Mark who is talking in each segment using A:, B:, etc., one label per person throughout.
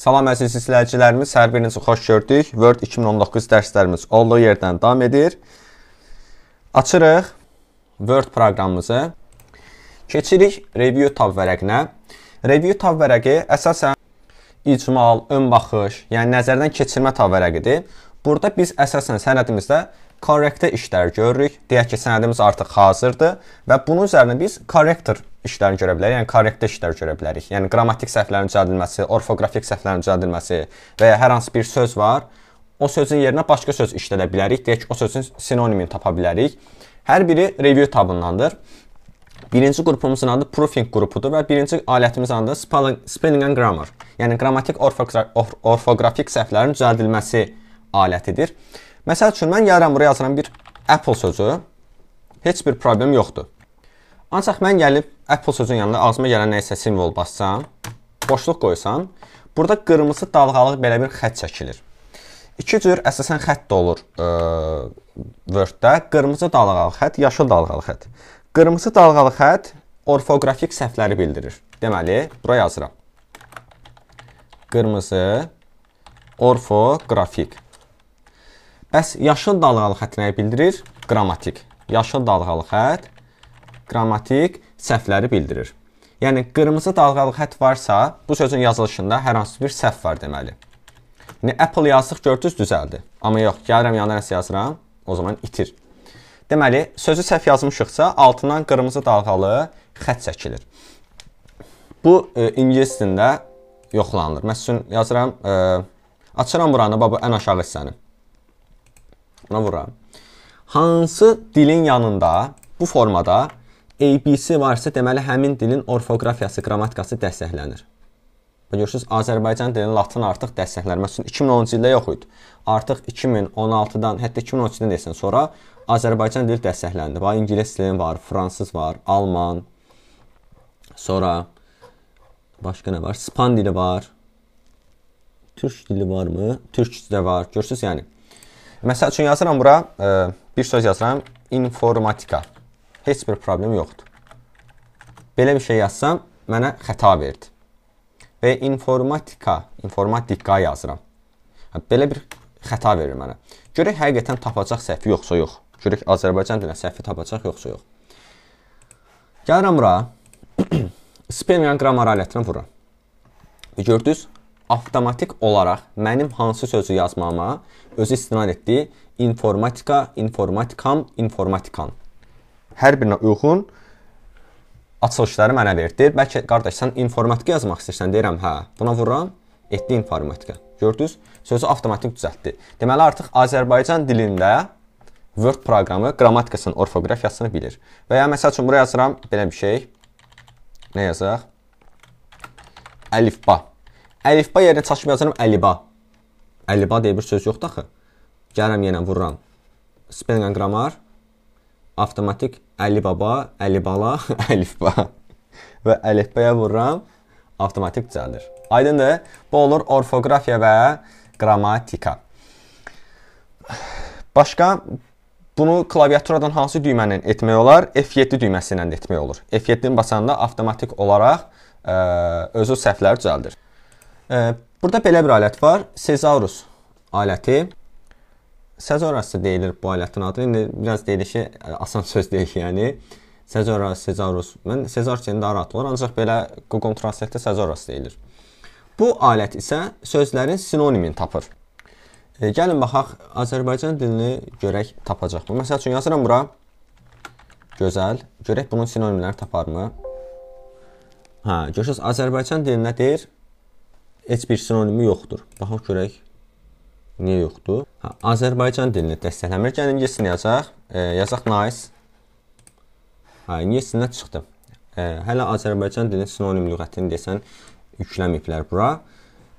A: Salam əziz izləyicilərimiz, hər birinizi xoş gördük. Word 2019 dərslərimiz olduğu yerdən davam edir. Açırıq Word proqramımızı. Keçirik Review tab vərəqinə. Review tab vərəqi əsasən icmal, ön baxış, yəni nəzərdən keçirmə tab vərəqidir. Burada biz əsasən sənədimizdə corrector işləri görürük. Deyək ki, sənədimiz artıq hazırdır və bunun üzərinə biz corrector işlərini görə bilərik, yəni korrektdə işlər görə bilərik. Yəni qrammatik səhvlərin düzəldilməsi, orfoqrafik səhvlərin düzəldilməsi və ya hər hansı bir söz var, o sözün yerinə başqa söz işlədə bilərik, deyək o sözün sinonimini tapa bilərik. Hər biri review tabındandır. Birinci qrupumuzun adı proofing qrupudur və birinci alətimizin adı spelling and grammar. Yəni qrammatik orfoqrafik səhvlərin düzəldilməsi alətidir. Məsəl üçün mən yarım buraya yazıram bir apple sözü. Heç bir problem yoxdur. Ancaq mən gəlib Apple sözünün yanında ağzıma gələn nəyisə simvol bassam, boşluq qoysam, burada qırmızı dalğalıq belə bir xətt çəkilir. İki cür əsasən xətt olur e, Word-də. Qırmızı dalğalı xətt, yaşıl dalğalı xətt. Qırmızı dalğalı xətt orfoqrafik səhvləri bildirir. Deməli, bura yazıram. Qırmızı orfoqrafik. Bəs yaşıl dalğalı xətt nəyi bildirir? Qrammatik. Yaşıl dalğalı xətt qrammatik səhvləri bildirir. Yəni qırmızı dalğalı xətt varsa, bu sözün yazılışında hər hansı bir səhv var deməli. Yəni Apple yazsaq gördünüz düzəldi. Amma yox, gəlirəm yana nəsə yazıram, o zaman itir. Deməli, sözü səhv yazmışıqsa, altından qırmızı dalğalı xətt çəkilir. Bu e, ingilis dilində yoxlanılır. Məsələn, yazıram, e, açıram buranı, bax bu ən aşağı hissəni. Buna vururam. Hansı dilin yanında bu formada ABC varsa, deməli həmin dilin orfoqrafiyası, qrammatikası dəstəklənir. Görürsüz, Azərbaycan dilinin latın artıq dəstəklənir. Məsələn, 2010-cu ildə yox idi. Artıq 2016-dan, hətta 2013-dən desən sonra Azərbaycan dili dəstəkləndi. Bax, ingilis dilinin var, fransız var, alman, sonra başqa nə var? Span dili var. Türk dili varmı? Türk dili var. Görürsüz, yəni. Məsəl üçün yazıram bura, ə, e, bir söz yazıram, informatika. Heç bir problem yoxdur. Belə bir şey yazsam, mənə xəta verdi. Və informatika, informatika yazıram. Belə bir xəta verir mənə. Görək həqiqətən tapacaq səhvi yoxsa yox. Görək Azərbaycan dilinə səhvi tapacaq yoxsa yox. Gəlirəm bura. Spelling qramar alətinə vururam. Gördünüz? Avtomatik olaraq mənim hansı sözü yazmama özü istinad etdiyi informatika, informatikam, informatikan hər birinə uyğun açılışları mənə ver. Deyir, bəlkə qardaş sən informatika yazmaq istəyirsən, deyirəm, hə. Buna vururam, etdi informatika. Gördünüz? Sözü avtomatik düzəltdi. Deməli artıq Azərbaycan dilində Word proqramı qrammatikasının orfoqrafiyasını bilir. Və ya məsəl üçün bura yazıram belə bir şey. Nə yazaq? Əlifba. Əlifba yerinə çaşıb yazıram əliba. Əliba deyə bir söz yoxdur axı. Gəlirəm yenə vururam. Spelling and grammar avtomatik Əli baba, Əli bala, Əlifba və əlifbəyə vururam, avtomatik düzəlir. Aydındır? Bu olur orfoqrafiya və qrammatika. Başqa bunu klaviaturadan hansı düyməni ilə etmək olar? F7 düyməsi ilə də etmək olur. F7-ni basanda avtomatik olaraq ə, e, özü səhvləri düzəldir. Ə, e, burada belə bir alət var, Cesaurus aləti sezon arası deyilir bu alətin adı. İndi biraz deyilir ki, e, asan söz deyil yəni. Sezor arası Sezarus. Mən Sezarçen daha rahat olur, ancaq belə Google Translate-də sezor arası deyilir. Bu alət isə sözlərin sinonimini tapır. E, gəlin baxaq Azərbaycan dilini görək tapacaq mı? Məsəl üçün yazıram bura gözəl. Görək bunun sinonimlərini taparmı? Hə, görürsüz Azərbaycan dilində deyir heç bir sinonimi yoxdur. Baxaq görək. Niyə yoxdur? Hə, Azərbaycan dilini dəstəkləmir. Gəlin yesin yazaq. E, yazaq nice. Hə, yesindən çıxdı. E, hələ Azərbaycan dilinin sinonim lüğətini desən yükləməyiblər bura.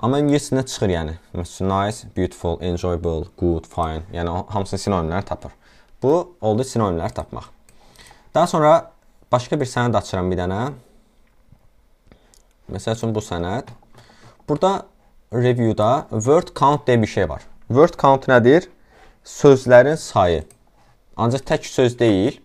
A: Amma yesindən çıxır yəni. Məsələn nice, beautiful, enjoyable, good, fine. Yəni hamısının sinonimlərini tapır. Bu oldu sinonimləri tapmaq. Daha sonra başqa bir sənəd açıram bir dənə. Məsəl üçün bu sənəd. Burada reviewda word count deyə bir şey var. Word count nədir? Sözlərin sayı. Ancaq tək söz deyil.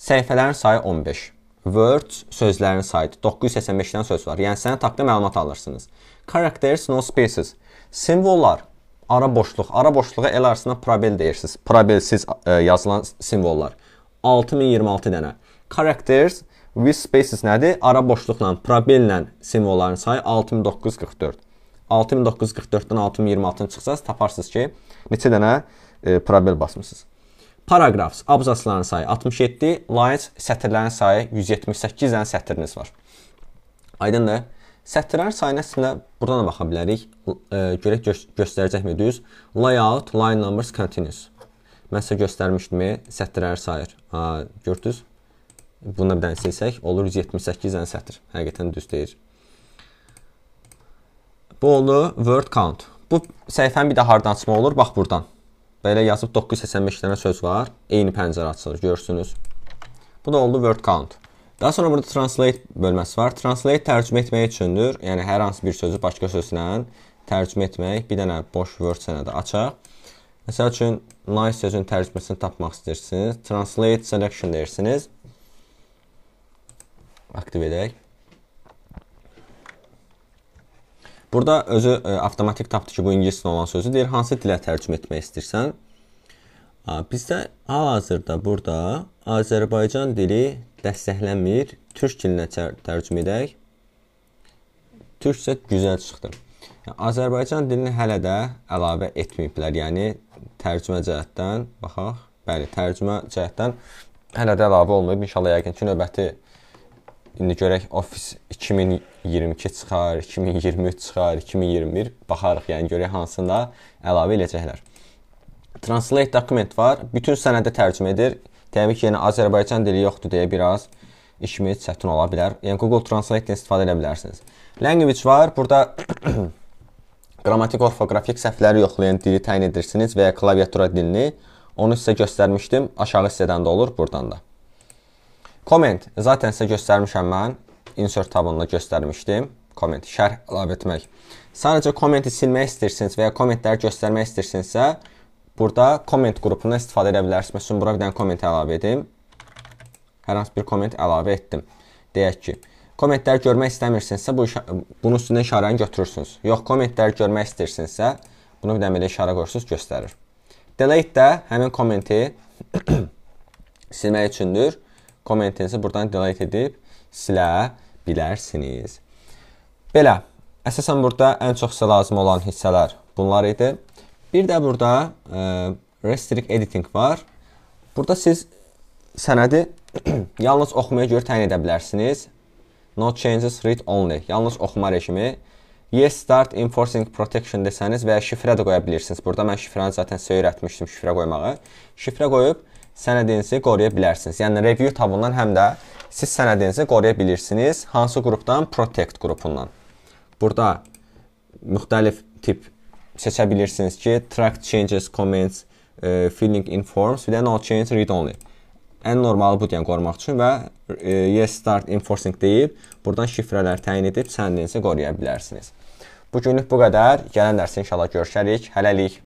A: Səhifələrin sayı 15. Words sözlərin sayıdır. 985-dən söz var. Yəni sənə haqqında məlumat alırsınız. Characters, no spaces. Simvollar, ara boşluq. Ara boşluğa el arasında probel deyirsiniz. Probelsiz e, yazılan simvollar. 6026 dənə. Characters with spaces nədir? Ara boşluqla, probellə simvolların sayı 6944. 6944-dən 6026-cı çıxsaz taparsınız ki, neçə dənə e, probel basmısınız. Paragraf, abzasların sayı 67, layihə sətirlərin sayı 178 dənə sətriniz var. Aydındır? Sətirlərin sayına əslində buradan da baxa bilərik. E, görək gö göstərəcəkmi düz? Layout, line numbers, continuous. Mən sizə göstərmişdim sətirlərin sayı. Ha, gördünüz? Bunu bir dənə silsək, olur 178 dənə sətr. Həqiqətən düz deyir. Bu oldu word count. Bu səhifəni bir də hardan açmaq olur? Bax burdan. Belə yazıb 985 dənə söz var. Eyni pəncərə açılır, görürsünüz. Bu da oldu word count. Daha sonra burada translate bölməsi var. Translate tərcümə etmək üçündür. Yəni hər hansı bir sözü başqa sözlə tərcümə etmək. Bir dənə boş word sənədi açaq. Məsəl üçün nice sözün tərcüməsini tapmaq istəyirsiniz. Translate selection deyirsiniz. Aktiv edək. Burada özü ə, e, avtomatik tapdı ki, bu ingilis dilində olan sözü deyir. Hansı dilə tərcümə etmək istəyirsən? Bizdə hal-hazırda burada Azərbaycan dili dəstəklənmir. Türk dilinə tər tərcümə edək. Türkcə gözəl çıxdı. Yəni, Azərbaycan dilini hələ də əlavə etməyiblər. Yəni tərcümə cəhətdən baxaq. Bəli, tərcümə cəhətdən hələ də əlavə olmayıb. İnşallah yəqin ki, növbəti indi görək Office 2022 çıxar, 2023 çıxar, 2021 baxarıq, yəni görək hansında əlavə eləyəcəklər. Translate dokument var. Bütün sənədi tərcümə edir. Təbii ki, yəni Azərbaycan dili yoxdur deyə biraz işimiz çətin ola bilər. Yəni Google Translate-dən istifadə edə bilərsiniz. Language var. Burada qrammatik, orfoqrafik səhvləri yoxlayan dili təyin edirsiniz və ya klaviatura dilini. Onu sizə göstərmişdim. Aşağı hissədən də olur, burdan da. Comment zaten sizə göstərmişəm mən. Insert tabında göstərmişdim. Comment, şərh əlavə etmək. Sadəcə kommenti silmək istəyirsiniz və ya kommentləri göstərmək istəyirsinizsə, burada comment qrupundan istifadə edə bilərsiniz. Məsələn, bura bir dənə komment əlavə edim. Hər hansı bir komment əlavə etdim. Deyək ki, kommentləri görmək istəmirsinizsə, bu bunun üstünə işarəni götürürsünüz. Yox, kommentləri görmək istəyirsinizsə, bunu bir dənə belə işarə qoyursunuz, göstərir. Delete də həmin kommenti silmək üçündür kommentinsi buradan delete edib silə bilərsiniz. Belə, əsasən burada ən çox sizə lazım olan hissələr bunlar idi. Bir də burada ə, e, restrict editing var. Burada siz sənədi yalnız oxumaya görə təyin edə bilərsiniz. No changes, read only. Yalnız oxuma rejimi. Yes, start enforcing protection desəniz və ya şifrə də qoya bilirsiniz. Burada mən şifrəni zaten sizə öyrətmişdim şifrə qoymağı. Şifrə qoyub sənədinizi qoruya bilərsiniz. Yəni review tabından həm də siz sənədinizi qoruya bilirsiniz. Hansı qrupdan? Protect qrupundan. Burada müxtəlif tip seçə bilirsiniz ki, track changes, comments, e, filling in forms, bir də no change read only. Ən normalı budur yəni qorumaq üçün və e, yes start enforcing deyib burdan şifrələr təyin edib sənədinizi qoruya bilərsiniz. Bu günlük bu qədər. Gələn dərsə inşallah görüşərik. Hələlik.